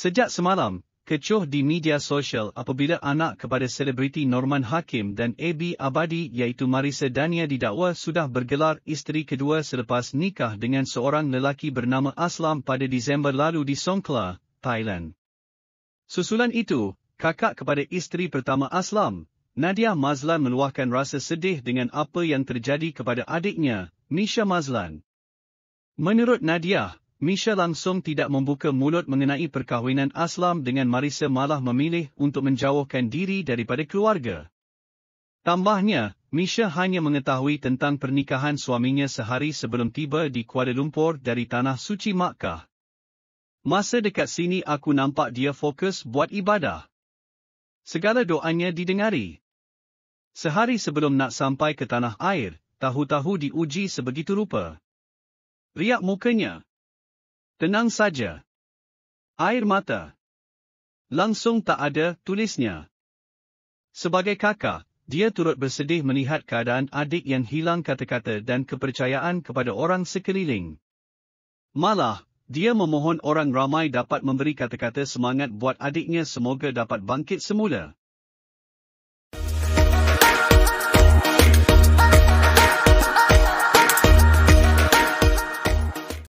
Sejak semalam, kecoh di media sosial apabila anak kepada selebriti Norman Hakim dan AB Abadi iaitu Marisa Dania didakwa sudah bergelar isteri kedua selepas nikah dengan seorang lelaki bernama Aslam pada Disember lalu di Songkla, Thailand. Susulan itu, kakak kepada isteri pertama Aslam, Nadia Mazlan meluahkan rasa sedih dengan apa yang terjadi kepada adiknya, Nisha Mazlan. Menurut Nadia, Misha langsung tidak membuka mulut mengenai perkahwinan Aslam dengan Marisa malah memilih untuk menjauhkan diri daripada keluarga. Tambahnya, Misha hanya mengetahui tentang pernikahan suaminya sehari sebelum tiba di Kuala Lumpur dari Tanah Suci Makkah. Masa dekat sini aku nampak dia fokus buat ibadah. Segala doanya didengari. Sehari sebelum nak sampai ke tanah air, tahu-tahu diuji sebegitu rupa. Riak mukanya, Tenang saja. Air mata. Langsung tak ada, tulisnya. Sebagai kakak, dia turut bersedih melihat keadaan adik yang hilang kata-kata dan kepercayaan kepada orang sekeliling. Malah, dia memohon orang ramai dapat memberi kata-kata semangat buat adiknya semoga dapat bangkit semula.